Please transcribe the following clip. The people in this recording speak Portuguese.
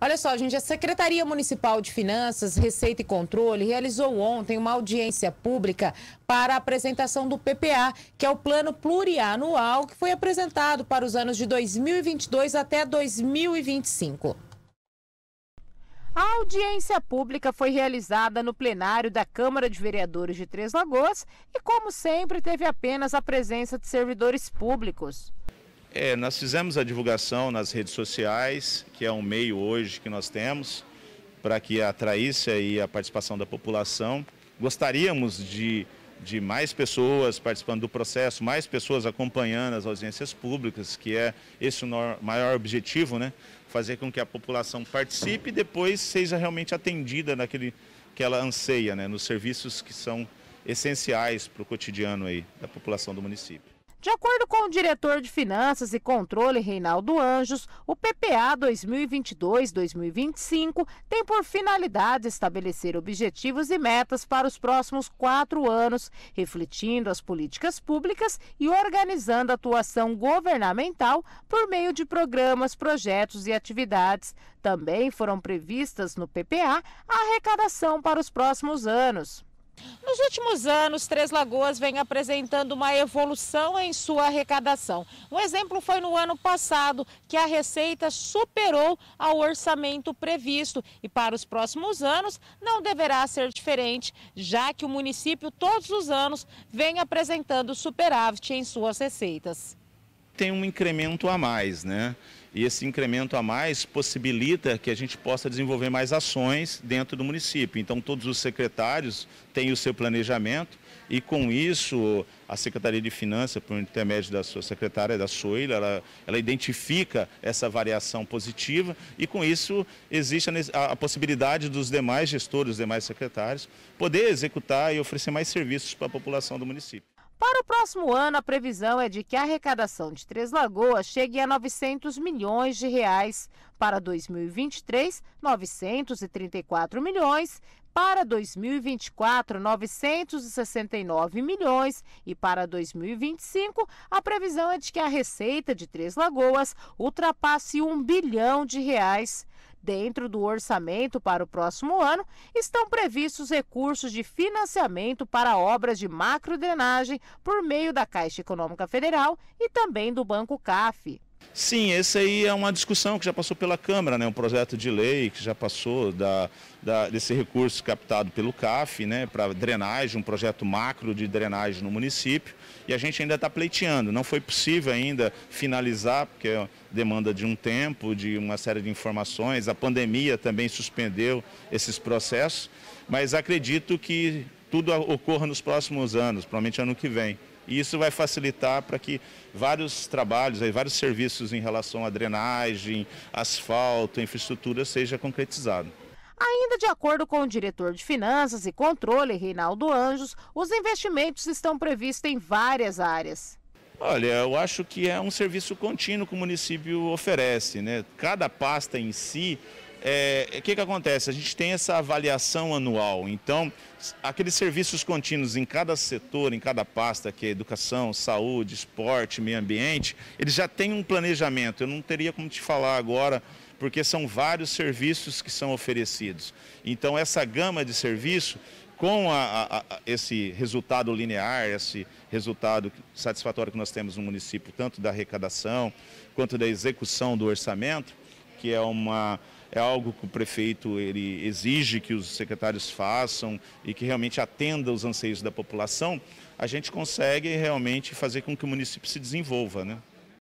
Olha só, gente, a Secretaria Municipal de Finanças, Receita e Controle realizou ontem uma audiência pública para a apresentação do PPA, que é o Plano Plurianual, que foi apresentado para os anos de 2022 até 2025. A audiência pública foi realizada no plenário da Câmara de Vereadores de Três Lagoas e, como sempre, teve apenas a presença de servidores públicos. É, nós fizemos a divulgação nas redes sociais, que é um meio hoje que nós temos, para que atraísse aí a participação da população. Gostaríamos de, de mais pessoas participando do processo, mais pessoas acompanhando as audiências públicas, que é esse o maior objetivo, né? Fazer com que a população participe e depois seja realmente atendida naquele que ela anseia, né? Nos serviços que são essenciais para o cotidiano aí da população do município. De acordo com o diretor de Finanças e Controle, Reinaldo Anjos, o PPA 2022-2025 tem por finalidade estabelecer objetivos e metas para os próximos quatro anos, refletindo as políticas públicas e organizando a atuação governamental por meio de programas, projetos e atividades. Também foram previstas no PPA a arrecadação para os próximos anos. Nos últimos anos, Três Lagoas vem apresentando uma evolução em sua arrecadação. Um exemplo foi no ano passado, que a receita superou ao orçamento previsto e para os próximos anos não deverá ser diferente, já que o município todos os anos vem apresentando superávit em suas receitas tem um incremento a mais, né? E esse incremento a mais possibilita que a gente possa desenvolver mais ações dentro do município. Então, todos os secretários têm o seu planejamento e, com isso, a Secretaria de Finanças, por intermédio da sua secretária, da Soila, ela, ela identifica essa variação positiva e, com isso, existe a, a possibilidade dos demais gestores, dos demais secretários, poder executar e oferecer mais serviços para a população do município. Para o próximo ano, a previsão é de que a arrecadação de Três Lagoas chegue a 900 milhões de reais. Para 2023, 934 milhões. Para 2024, 969 milhões. E para 2025, a previsão é de que a receita de Três Lagoas ultrapasse 1 bilhão de reais. Dentro do orçamento para o próximo ano, estão previstos recursos de financiamento para obras de macrodrenagem por meio da Caixa Econômica Federal e também do Banco CAF. Sim, essa aí é uma discussão que já passou pela Câmara, né? um projeto de lei que já passou da, da desse recurso captado pelo CAF né? para drenagem, um projeto macro de drenagem no município, e a gente ainda está pleiteando. Não foi possível ainda finalizar, porque é demanda de um tempo, de uma série de informações, a pandemia também suspendeu esses processos, mas acredito que tudo ocorra nos próximos anos, provavelmente ano que vem. E isso vai facilitar para que vários trabalhos, aí, vários serviços em relação à drenagem, asfalto, infraestrutura seja concretizado. Ainda de acordo com o diretor de Finanças e Controle, Reinaldo Anjos, os investimentos estão previstos em várias áreas. Olha, eu acho que é um serviço contínuo que o município oferece. Né? Cada pasta em si é, o é, que, que acontece? A gente tem essa avaliação anual, então, aqueles serviços contínuos em cada setor, em cada pasta, que é educação, saúde, esporte, meio ambiente, eles já têm um planejamento. Eu não teria como te falar agora, porque são vários serviços que são oferecidos. Então, essa gama de serviço, com a, a, a esse resultado linear, esse resultado satisfatório que nós temos no município, tanto da arrecadação quanto da execução do orçamento, que é uma é algo que o prefeito ele exige que os secretários façam e que realmente atenda os anseios da população, a gente consegue realmente fazer com que o município se desenvolva, né?